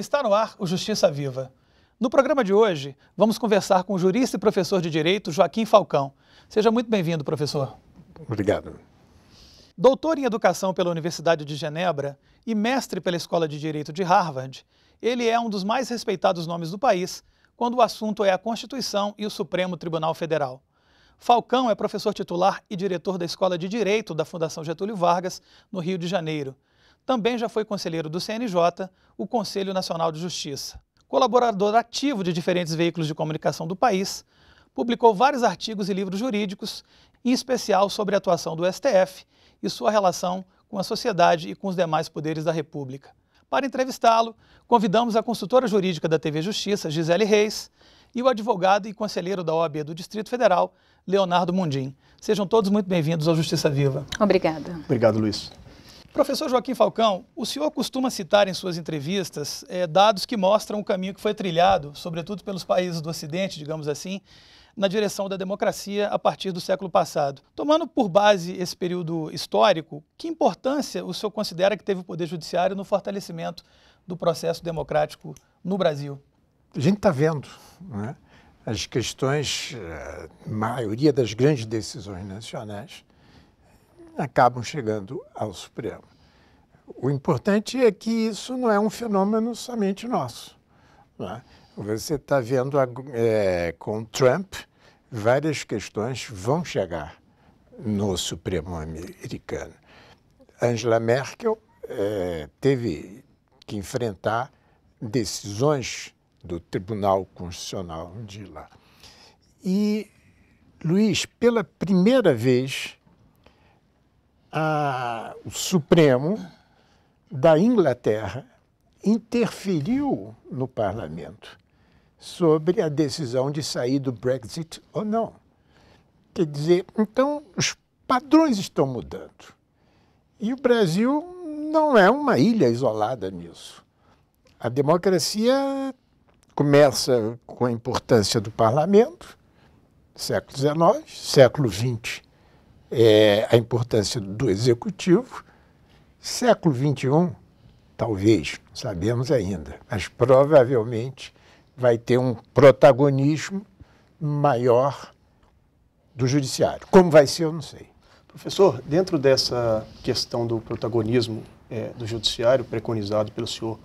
Está no ar o Justiça Viva. No programa de hoje, vamos conversar com o jurista e professor de Direito Joaquim Falcão. Seja muito bem-vindo, professor. Obrigado. Doutor em Educação pela Universidade de Genebra e mestre pela Escola de Direito de Harvard, ele é um dos mais respeitados nomes do país quando o assunto é a Constituição e o Supremo Tribunal Federal. Falcão é professor titular e diretor da Escola de Direito da Fundação Getúlio Vargas, no Rio de Janeiro. Também já foi conselheiro do CNJ, o Conselho Nacional de Justiça. Colaborador ativo de diferentes veículos de comunicação do país, publicou vários artigos e livros jurídicos, em especial sobre a atuação do STF e sua relação com a sociedade e com os demais poderes da República. Para entrevistá-lo, convidamos a consultora jurídica da TV Justiça, Gisele Reis, e o advogado e conselheiro da OAB do Distrito Federal, Leonardo Mundim. Sejam todos muito bem-vindos ao Justiça Viva. Obrigada. Obrigado, Luiz. Professor Joaquim Falcão, o senhor costuma citar em suas entrevistas é, dados que mostram o caminho que foi trilhado, sobretudo pelos países do Ocidente, digamos assim, na direção da democracia a partir do século passado. Tomando por base esse período histórico, que importância o senhor considera que teve o Poder Judiciário no fortalecimento do processo democrático no Brasil? A gente está vendo né, as questões, a eh, maioria das grandes decisões nacionais acabam chegando ao Supremo. O importante é que isso não é um fenômeno somente nosso. É? Você está vendo é, com Trump, várias questões vão chegar no Supremo americano. Angela Merkel é, teve que enfrentar decisões do Tribunal Constitucional de lá. E, Luiz, pela primeira vez, a, o Supremo da Inglaterra interferiu no parlamento sobre a decisão de sair do Brexit ou não. Quer dizer, então os padrões estão mudando. E o Brasil não é uma ilha isolada nisso. A democracia começa com a importância do parlamento, século XIX, século XX é, a importância do executivo. Século XXI, talvez, sabemos ainda, mas provavelmente vai ter um protagonismo maior do judiciário. Como vai ser, eu não sei. Professor, dentro dessa questão do protagonismo é, do judiciário preconizado pelo senhor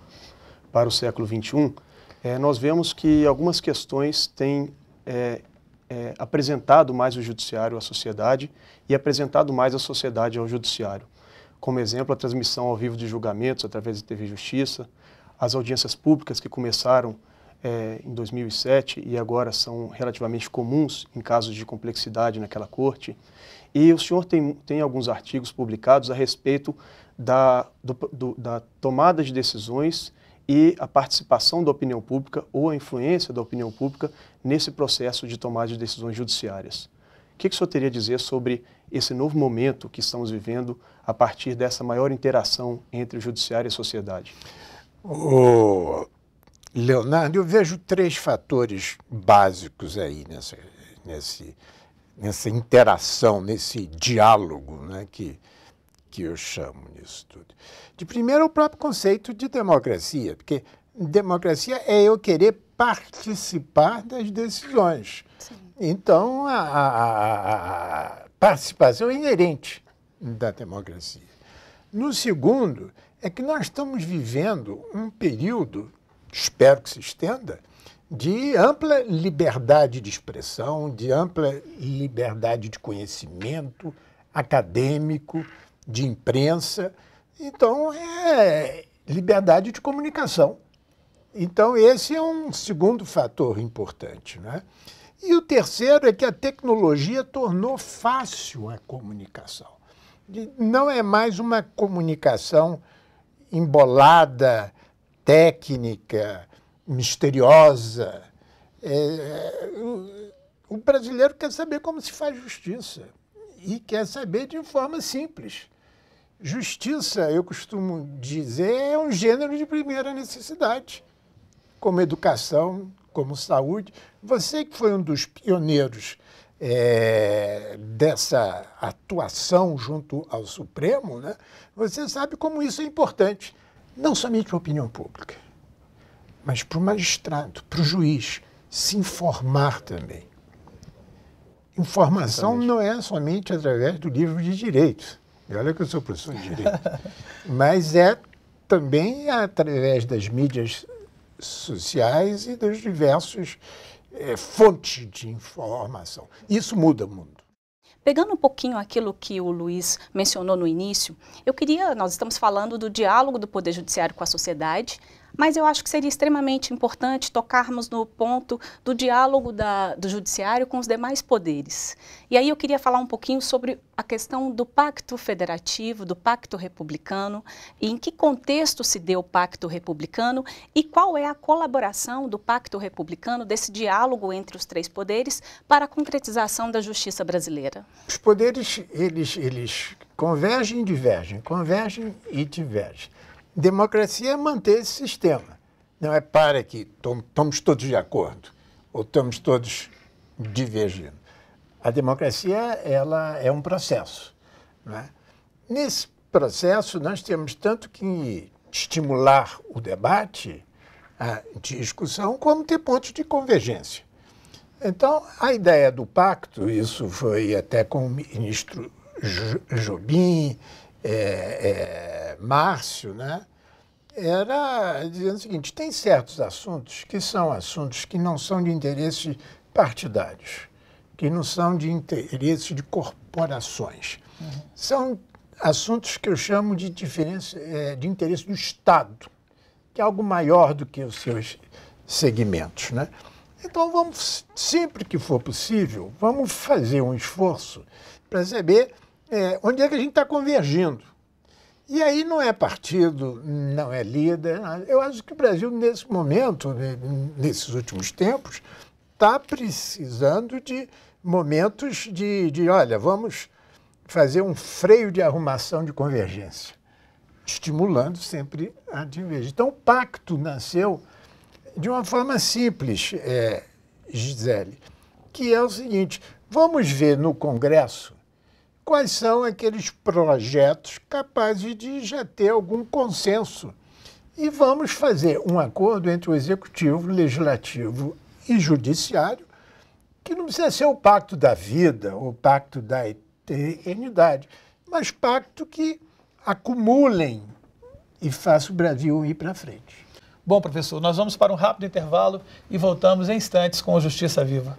para o século XXI, é, nós vemos que algumas questões têm é, é, apresentado mais o judiciário à sociedade e apresentado mais a sociedade ao judiciário. Como exemplo, a transmissão ao vivo de julgamentos através da TV Justiça, as audiências públicas que começaram é, em 2007 e agora são relativamente comuns em casos de complexidade naquela corte. E o senhor tem, tem alguns artigos publicados a respeito da, do, do, da tomada de decisões e a participação da opinião pública ou a influência da opinião pública nesse processo de tomada de decisões judiciárias. O que, que o senhor teria a dizer sobre esse novo momento que estamos vivendo a partir dessa maior interação entre o judiciário e a sociedade? Oh, Leonardo, eu vejo três fatores básicos aí nessa, nessa interação, nesse diálogo né, que que eu chamo nisso tudo? De primeiro, o próprio conceito de democracia, porque democracia é eu querer participar das decisões. Sim. Então, a, a, a participação é inerente da democracia. No segundo, é que nós estamos vivendo um período, espero que se estenda, de ampla liberdade de expressão, de ampla liberdade de conhecimento acadêmico de imprensa. Então, é liberdade de comunicação. Então, esse é um segundo fator importante. Né? E o terceiro é que a tecnologia tornou fácil a comunicação. Não é mais uma comunicação embolada, técnica, misteriosa. É, é, o, o brasileiro quer saber como se faz justiça e quer saber de forma simples. Justiça, eu costumo dizer, é um gênero de primeira necessidade, como educação, como saúde. Você que foi um dos pioneiros é, dessa atuação junto ao Supremo, né, você sabe como isso é importante, não somente para a opinião pública, mas para o magistrado, para o juiz, se informar também. Informação Exatamente. não é somente através do livro de direitos e olha que eu sou professor de direito. Mas é também através das mídias sociais e dos diversos é, fontes de informação. Isso muda o mundo. Pegando um pouquinho aquilo que o Luiz mencionou no início, eu queria, nós estamos falando do diálogo do Poder Judiciário com a sociedade, mas eu acho que seria extremamente importante tocarmos no ponto do diálogo da, do judiciário com os demais poderes. E aí eu queria falar um pouquinho sobre a questão do pacto federativo, do pacto republicano, e em que contexto se deu o pacto republicano e qual é a colaboração do pacto republicano, desse diálogo entre os três poderes, para a concretização da justiça brasileira. Os poderes, eles, eles convergem e divergem, convergem e divergem. Democracia é manter esse sistema. Não é para que estamos todos de acordo ou estamos todos divergindo. A democracia ela é um processo. Né? Nesse processo, nós temos tanto que estimular o debate, a discussão, como ter pontos de convergência. Então, a ideia do pacto, isso foi até com o ministro Jobim, é, é, Márcio, né, era dizendo o seguinte: tem certos assuntos que são assuntos que não são de interesse partidários, que não são de interesse de corporações. Uhum. São assuntos que eu chamo de, diferença, é, de interesse do Estado, que é algo maior do que os seus segmentos. Né? Então, vamos, sempre que for possível, vamos fazer um esforço para saber é, onde é que a gente está convergindo e aí não é partido, não é líder. Eu acho que o Brasil, nesse momento, né, nesses últimos tempos, está precisando de momentos de, de, olha, vamos fazer um freio de arrumação de convergência, estimulando sempre a divergência. Então, o pacto nasceu de uma forma simples, é, Gisele, que é o seguinte: vamos ver no Congresso quais são aqueles projetos capazes de já ter algum consenso. E vamos fazer um acordo entre o executivo, legislativo e judiciário, que não precisa ser o pacto da vida, o pacto da eternidade, mas pacto que acumulem e faça o Brasil ir para frente. Bom, professor, nós vamos para um rápido intervalo e voltamos em instantes com a Justiça Viva.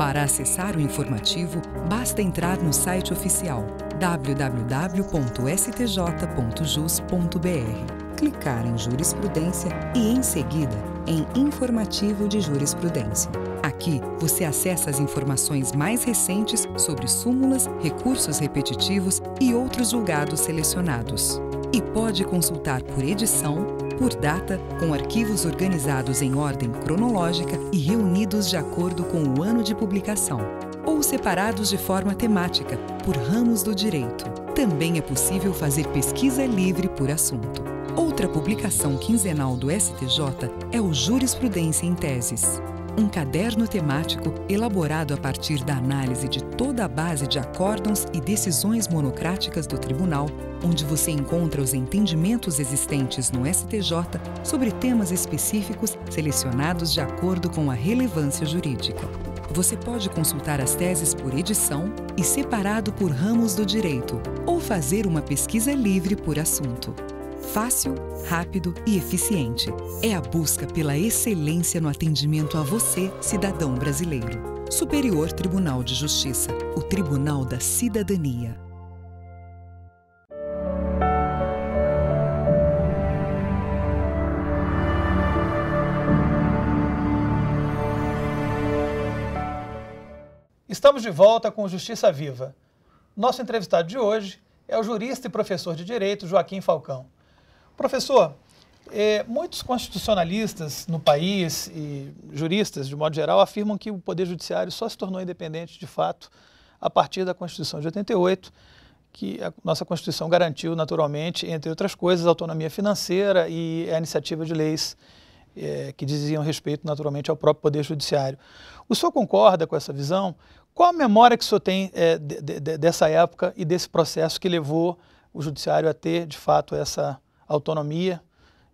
para acessar o informativo, basta entrar no site oficial www.stj.jus.br, clicar em Jurisprudência e, em seguida, em Informativo de Jurisprudência. Aqui você acessa as informações mais recentes sobre súmulas, recursos repetitivos e outros julgados selecionados. E pode consultar por edição por data, com arquivos organizados em ordem cronológica e reunidos de acordo com o ano de publicação, ou separados de forma temática, por ramos do direito. Também é possível fazer pesquisa livre por assunto. Outra publicação quinzenal do STJ é o Jurisprudência em Teses um caderno temático elaborado a partir da análise de toda a base de acórdãos e decisões monocráticas do tribunal onde você encontra os entendimentos existentes no STJ sobre temas específicos selecionados de acordo com a relevância jurídica. Você pode consultar as teses por edição e separado por ramos do direito, ou fazer uma pesquisa livre por assunto. Fácil, rápido e eficiente. É a busca pela excelência no atendimento a você, cidadão brasileiro. Superior Tribunal de Justiça o Tribunal da Cidadania. Estamos de volta com Justiça Viva. Nosso entrevistado de hoje é o jurista e professor de Direito Joaquim Falcão. Professor, é, muitos constitucionalistas no país e juristas, de modo geral, afirmam que o Poder Judiciário só se tornou independente de fato a partir da Constituição de 88, que a nossa Constituição garantiu, naturalmente, entre outras coisas, a autonomia financeira e a iniciativa de leis é, que diziam respeito naturalmente ao próprio Poder Judiciário. O senhor concorda com essa visão? Qual a memória que o senhor tem é, de, de, dessa época e desse processo que levou o Judiciário a ter, de fato, essa autonomia?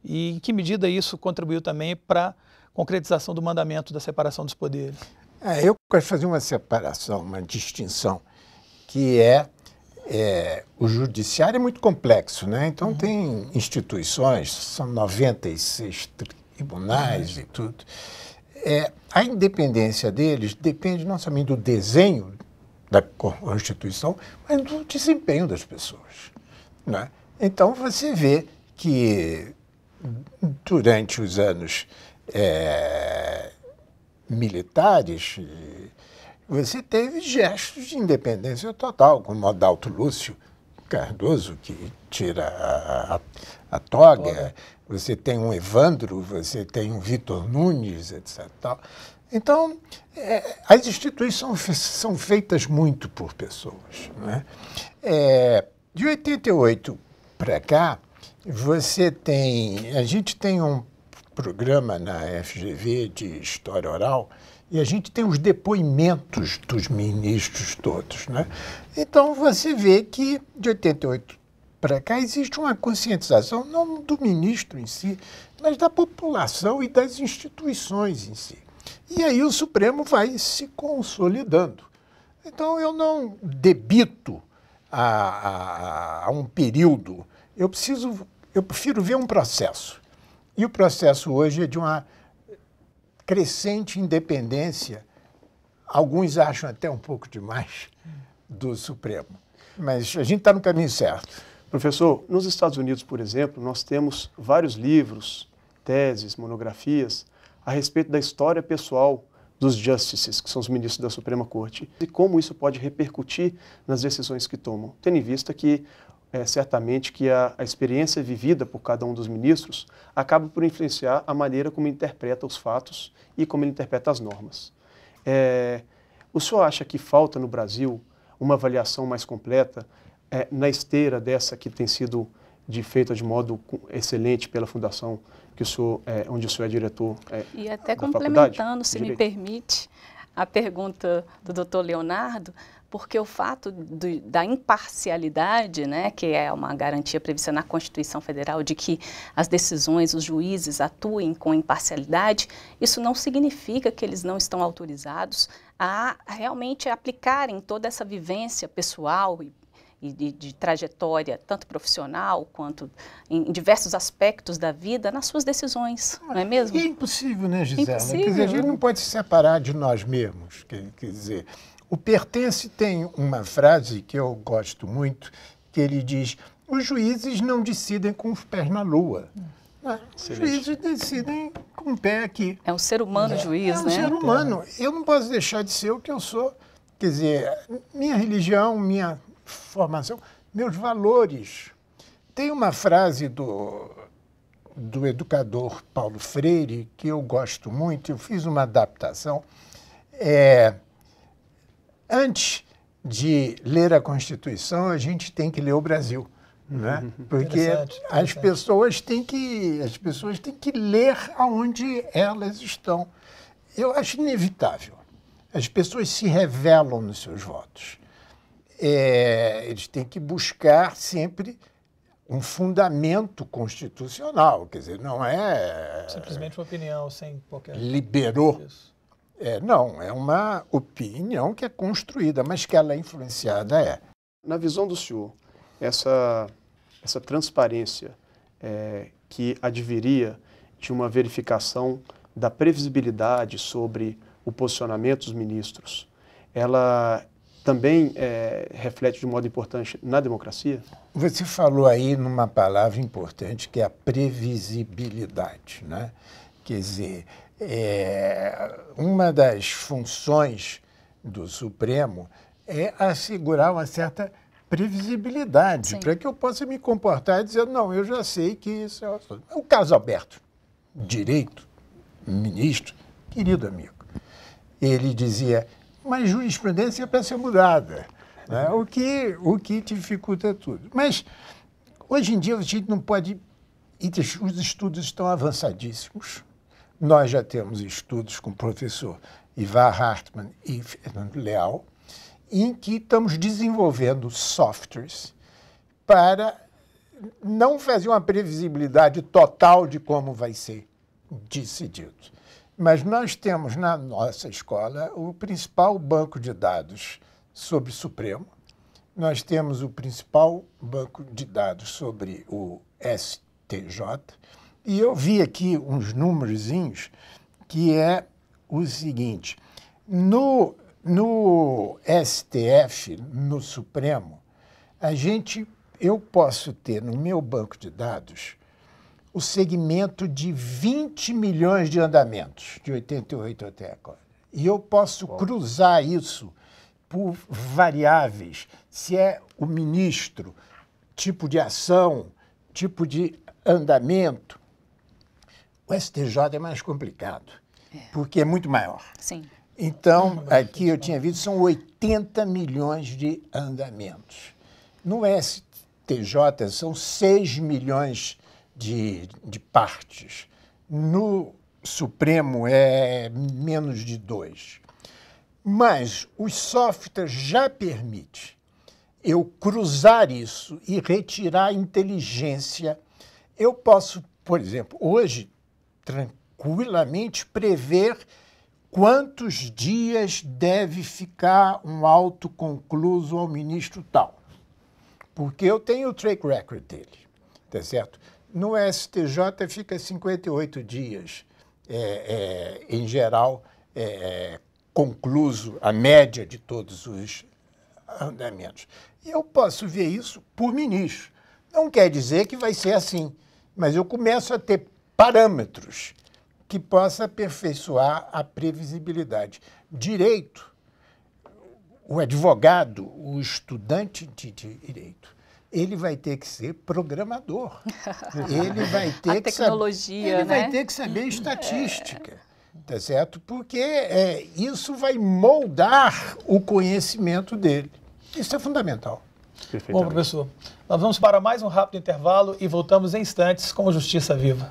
E em que medida isso contribuiu também para a concretização do mandamento da separação dos poderes? É, eu quero fazer uma separação, uma distinção, que é é, o judiciário é muito complexo, né? Então uhum. tem instituições, são 96 tribunais e tudo. É, a independência deles depende não somente do desenho da Constituição, mas do desempenho das pessoas. Né? Então você vê que durante os anos é, militares, você teve gestos de independência total, como Adalto Lúcio, Cardoso que tira a, a, a toga, você tem um Evandro, você tem um Vitor Nunes, etc. Tal. Então, é, as instituições são, são feitas muito por pessoas. Né? É, de 88 para cá, você tem. A gente tem um programa na FGV de história oral e a gente tem os depoimentos dos ministros todos. Né? Então você vê que de 88 para cá existe uma conscientização, não do ministro em si, mas da população e das instituições em si. E aí o Supremo vai se consolidando. Então eu não debito a, a, a um período, eu preciso, eu prefiro ver um processo. E o processo hoje é de uma crescente independência, alguns acham até um pouco demais, do Supremo. Mas a gente está no caminho certo. Professor, nos Estados Unidos, por exemplo, nós temos vários livros, teses, monografias a respeito da história pessoal dos justices, que são os ministros da Suprema Corte, e como isso pode repercutir nas decisões que tomam, tendo em vista que é, certamente que a, a, experiência vivida por cada um dos ministros acaba por influenciar a maneira como ele interpreta os fatos e como ele interpreta as normas. É, o senhor acha que falta no Brasil uma avaliação mais completa é, na esteira dessa que tem sido de feita de modo excelente pela fundação que o senhor, é, onde o senhor é diretor é, e até complementando, se me permite, a pergunta do Dr. Leonardo, porque o fato do, da imparcialidade, né, que é uma garantia prevista na Constituição Federal de que as decisões, os juízes atuem com imparcialidade, isso não significa que eles não estão autorizados a realmente aplicarem toda essa vivência pessoal e e de, de, trajetória, tanto profissional quanto em, diversos aspectos da vida, nas suas decisões, ah, não é mesmo? é impossível, né, Gisela? Impossível. Quer dizer, a gente não pode se separar de nós mesmos. Quer, quer dizer, o Pertence tem uma frase que eu gosto muito, que ele diz: os juízes não decidem com os pés na lua. Ah, os juízes decidem com o pé aqui. É um ser humano é, juiz, é um né? É um ser então, humano. Eu não posso deixar de ser o que eu sou. Quer dizer, minha religião, minha formação, meus valores. Tem uma frase do, do educador Paulo Freire que eu gosto muito, eu fiz uma adaptação. É, antes de ler a Constituição, a gente tem que ler o Brasil. Né? Uhum. Porque as pessoas têm que as pessoas têm que ler aonde elas estão. Eu acho inevitável. As pessoas se revelam nos seus votos. É, eles têm que buscar sempre um fundamento constitucional, quer dizer, não é simplesmente uma opinião sem qualquer liberou isso. É, não, é uma opinião que é construída, mas que ela é influenciada, é. Na visão do senhor, essa, essa transparência é, que adviria de uma verificação da previsibilidade sobre o posicionamento dos ministros, ela também é, reflete de modo importante na democracia? Você falou aí numa palavra importante que é a previsibilidade, né? Quer dizer, é, uma das funções do Supremo é assegurar uma certa previsibilidade, para que eu possa me comportar e dizer, não, eu já sei que isso é um O caso aberto direito, ministro, querido amigo, ele dizia, mas jurisprudência é para ser mudada, né? o, que, o que dificulta tudo. Mas, hoje em dia, a gente não pode... os estudos estão avançadíssimos. Nós já temos estudos com o professor Ivar Hartmann e Fernando Leal, em que estamos desenvolvendo softwares para não fazer uma previsibilidade total de como vai ser decidido. Mas nós temos na nossa escola o principal banco de dados sobre o Supremo, nós temos o principal banco de dados sobre o STJ, e eu vi aqui uns númerozinhos que é o seguinte: no, no STF, no Supremo, a gente, eu posso ter no meu banco de dados o segmento de 20 milhões de andamentos, de 88 até agora. E eu posso cruzar isso por variáveis, se é o ministro, tipo de ação, tipo de andamento, o STJ é mais complicado, é. porque é muito maior. Sim. Então, aqui eu tinha visto, são 80 milhões de andamentos. No STJ, são 6 milhões de, de partes. No Supremo, é menos de 2. Mas o software já permite eu cruzar isso e retirar inteligência. Eu posso, por exemplo, hoje tranquilamente prever quantos dias deve ficar um auto concluso ao ministro tal. Porque eu tenho o track record dele, tá certo? No STJ fica 58 dias, é, é, em geral, é, é, concluso a média de todos os andamentos. Eu posso ver isso por ministro. Não quer dizer que vai ser assim, mas eu começo a ter parâmetros que possa aperfeiçoar a previsibilidade. Direito, o advogado, o estudante de direito, ele vai ter que ser programador. ele vai ter a que tecnologia, saber, ele né? vai ter que saber é. estatística, é. tá certo? Porque é, isso vai moldar o conhecimento dele. Isso é fundamental. Bom, professor, nós vamos para mais um rápido intervalo e voltamos em instantes com Justiça Viva.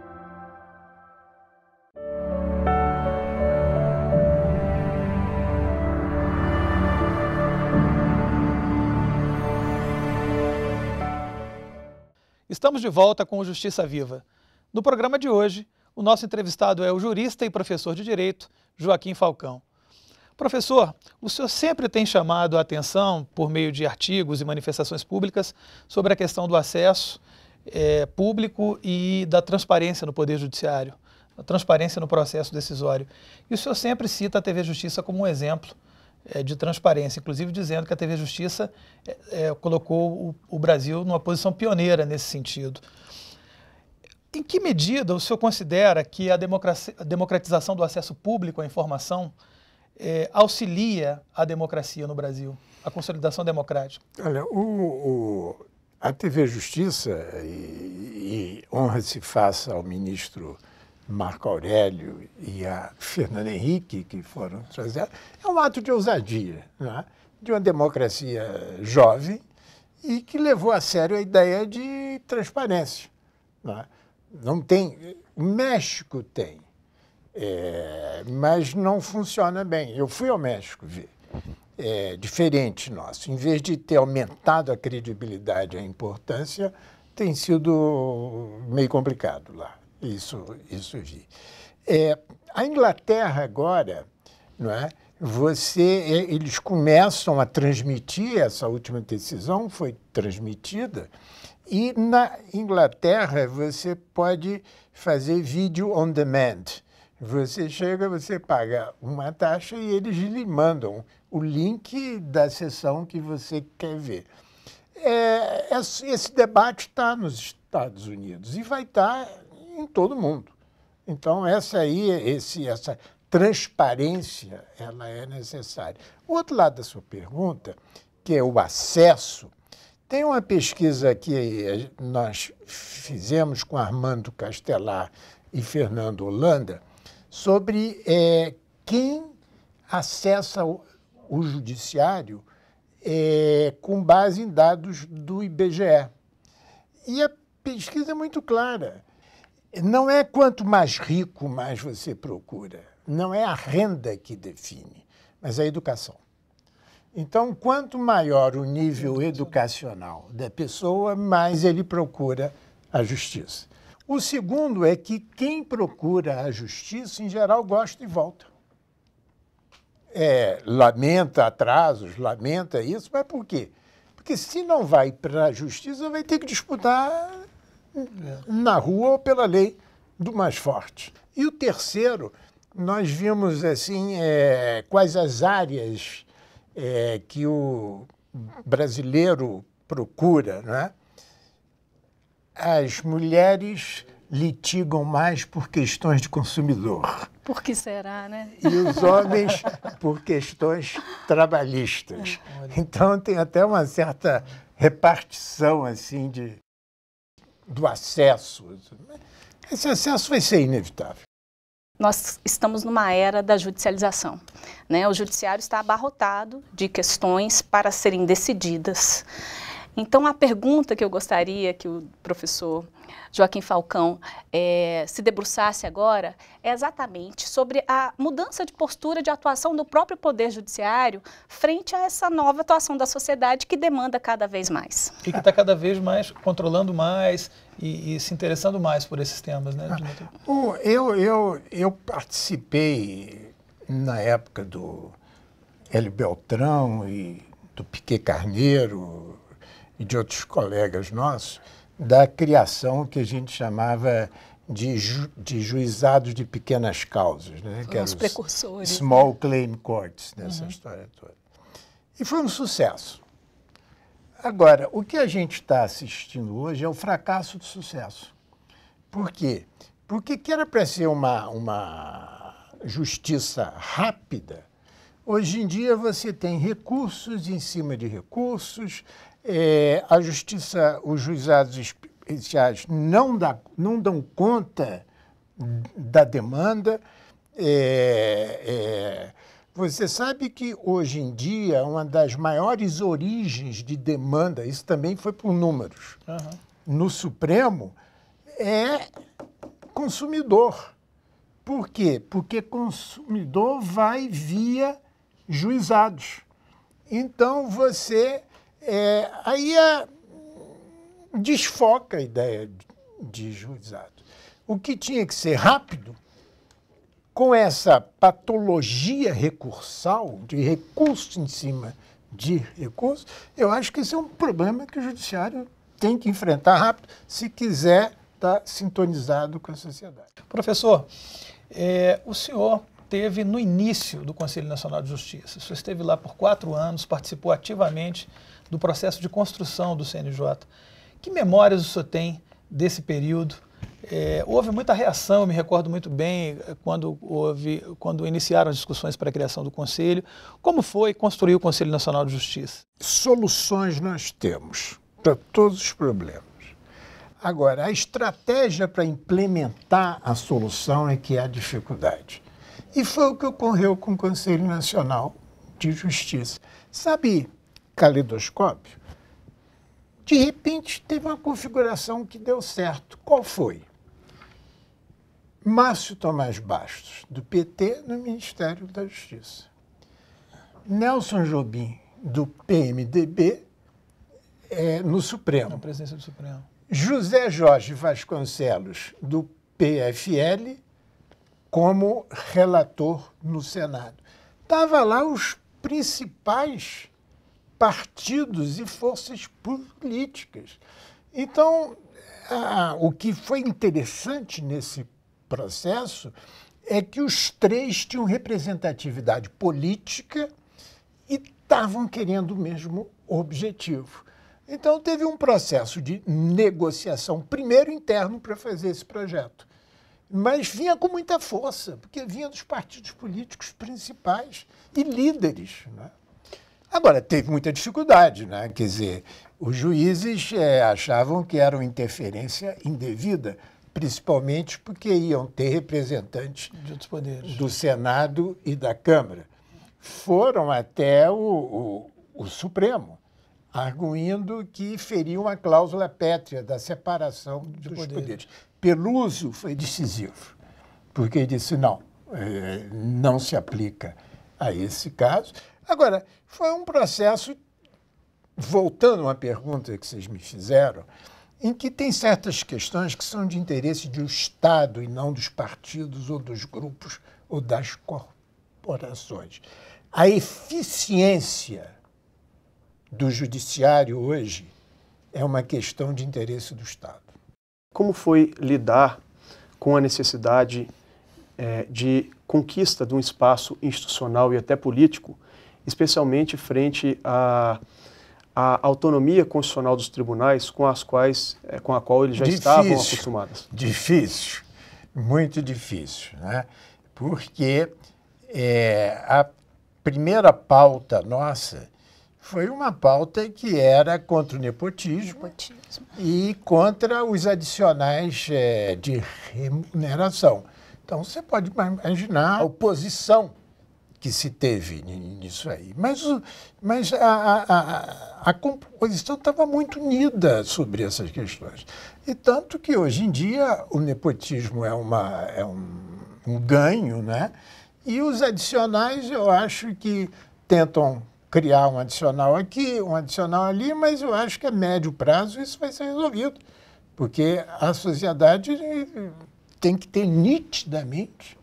Estamos de volta com o Justiça Viva. No programa de hoje, o nosso entrevistado é o jurista e professor de direito Joaquim Falcão. Professor, o senhor sempre tem chamado a atenção, por meio de artigos e manifestações públicas, sobre a questão do acesso é, público e da transparência no Poder Judiciário, a transparência no processo decisório. E o senhor sempre cita a TV Justiça como um exemplo é, de transparência, inclusive dizendo que a TV Justiça é, é, colocou o, o, Brasil numa posição pioneira nesse sentido. Em que medida o senhor considera que a, a democratização do acesso público à informação é, auxilia a democracia no Brasil, a consolidação democrática? Olha, o, o, a TV Justiça, e, e honra se faça ao ministro Marco Aurélio e a Fernando Henrique, que foram trazer é um ato de ousadia né? de uma democracia jovem e que levou a sério a ideia de transparência. Né? Não tem. O México tem, é, mas não funciona bem. Eu fui ao México ver. É, diferente nosso. Em vez de ter aumentado a credibilidade e a importância, tem sido meio complicado lá. Isso, isso vi. É, a Inglaterra agora, não é? Você, eles começam a transmitir essa última decisão foi transmitida e na Inglaterra você pode fazer vídeo on demand. Você chega, você paga uma taxa e eles lhe mandam o link da sessão que você quer ver. É, esse debate está nos Estados Unidos e vai estar tá em todo mundo. Então, essa aí, esse, essa transparência, ela é necessária. O outro lado da sua pergunta, que é o acesso, tem uma pesquisa que nós fizemos com Armando Castelar e Fernando Holanda sobre é, quem acessa o, o judiciário é, com base em dados do IBGE. E a pesquisa é muito clara não é quanto mais rico mais você procura, não é a renda que define, mas é a educação. Então, quanto maior o nível educacional da pessoa, mais ele procura a justiça. O segundo é que quem procura a justiça, em geral, gosta e volta. É, lamenta atrasos, lamenta isso, mas por quê? Porque se não vai para a justiça, vai ter que disputar na rua ou pela lei do mais forte. E o terceiro, nós vimos assim é, quais as áreas é, que o brasileiro procura, né? As mulheres litigam mais por questões de consumidor. Por que será, né? E os homens por questões trabalhistas. É. Então tem até uma certa repartição assim de do acesso. Esse acesso vai ser inevitável. Nós estamos numa era da judicialização. Né? O judiciário está abarrotado de questões para serem decididas. Então, a pergunta que eu gostaria que o professor Joaquim Falcão é, se debruçasse agora é exatamente sobre a mudança de postura de atuação do próprio Poder Judiciário frente a essa nova atuação da sociedade que demanda cada vez mais. E que está cada vez mais controlando mais e, e, se interessando mais por esses temas, né, ah, eu, eu, eu participei na época do Hélio Beltrão e do Piquet Carneiro, e de outros colegas nossos, da criação que a gente chamava de, ju, de juizados de pequenas causas, né? que eram os precursores. Né? Small claim courts nessa uhum. história toda. E foi um sucesso. Agora, o que a gente está assistindo hoje é o fracasso do sucesso. Por quê? Porque que era para ser uma, uma justiça rápida, hoje em dia você tem recursos em cima de recursos, é, a justiça, os juizados especiais não, dá, não dão conta da demanda. É, é, você sabe que hoje em dia uma das maiores origens de demanda, isso também foi por números, uhum. no Supremo é consumidor. Por quê? Porque consumidor vai via juizados. Então você é, aí a, desfoca a ideia de, de juizado. O que tinha que ser rápido, com essa patologia recursal, de recurso em cima de recurso, eu acho que esse é um problema que o judiciário tem que enfrentar rápido se quiser estar sintonizado com a sociedade. Professor, é, o senhor teve no início do Conselho Nacional de Justiça, o senhor esteve lá por quatro anos, participou ativamente do processo de construção do CNJ. Que memórias o senhor tem desse período? É, houve muita reação, eu me recordo muito bem eh, quando, houve, quando iniciaram as discussões para a criação do Conselho. Como foi construir o Conselho Nacional de Justiça? Soluções nós temos para todos os problemas. Agora, a estratégia para implementar a solução é que há dificuldade. E foi o que ocorreu com o Conselho Nacional de Justiça. Sabe, calidoscópio, de repente teve uma configuração que deu certo. Qual foi? Márcio Tomás Bastos, do PT, no Ministério da Justiça. Nelson Jobim, do PMDB, é, no Supremo. Na presença do Supremo. José Jorge Vasconcelos, do PFL, como relator no Senado. Estavam lá os principais partidos e forças políticas. Então, o que foi interessante nesse processo é que os três tinham representatividade política e estavam querendo o mesmo objetivo. Então, teve um processo de negociação, primeiro interno, para fazer esse projeto. Mas vinha com muita força, porque vinha dos partidos políticos principais e líderes. Né? Agora, teve muita dificuldade, né? quer dizer, os juízes é, achavam que era uma interferência indevida, principalmente porque iam ter representantes do Senado e da Câmara. Foram até o, o, o Supremo, arguindo que feriam a cláusula pétrea da separação dos poderes. poderes. Peluso foi decisivo, porque disse: não, é, não se aplica a esse caso. Agora, foi um processo, voltando à pergunta que vocês me fizeram, em que tem certas questões que são de interesse do Estado e não dos partidos ou dos grupos ou das corporações. A eficiência do judiciário hoje é uma questão de interesse do Estado. Como foi lidar com a necessidade é, de conquista de um espaço institucional e até político especialmente frente à, à autonomia constitucional dos tribunais com, as quais, eh, com a qual eles já difícil, estavam acostumados. Difícil, muito difícil, né? porque é, a primeira pauta nossa foi uma pauta que era contra o nepotismo, nepotismo. e contra os adicionais é, de remuneração. Então, você pode imaginar a oposição que se teve nisso aí. Mas, mas a, a, a composição estava muito unida sobre essas questões. E tanto que hoje em dia o nepotismo é, uma, é um, um ganho, né? E os adicionais, eu acho que tentam criar um adicional aqui, um adicional ali, mas eu acho que a médio prazo isso vai ser resolvido. Porque a sociedade tem que ter nitidamente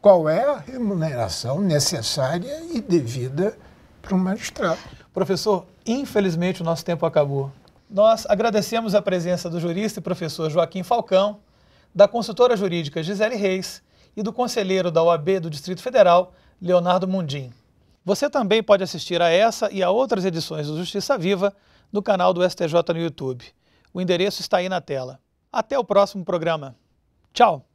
qual é a remuneração necessária e devida para um magistrado. Professor, infelizmente o nosso tempo acabou. Nós agradecemos a presença do jurista e professor Joaquim Falcão, da consultora jurídica Gisele Reis e do conselheiro da OAB do Distrito Federal, Leonardo Mundim. Você também pode assistir a essa e a outras edições do Justiça Viva no canal do STJ no YouTube. O endereço está aí na tela. Até o próximo programa. Tchau!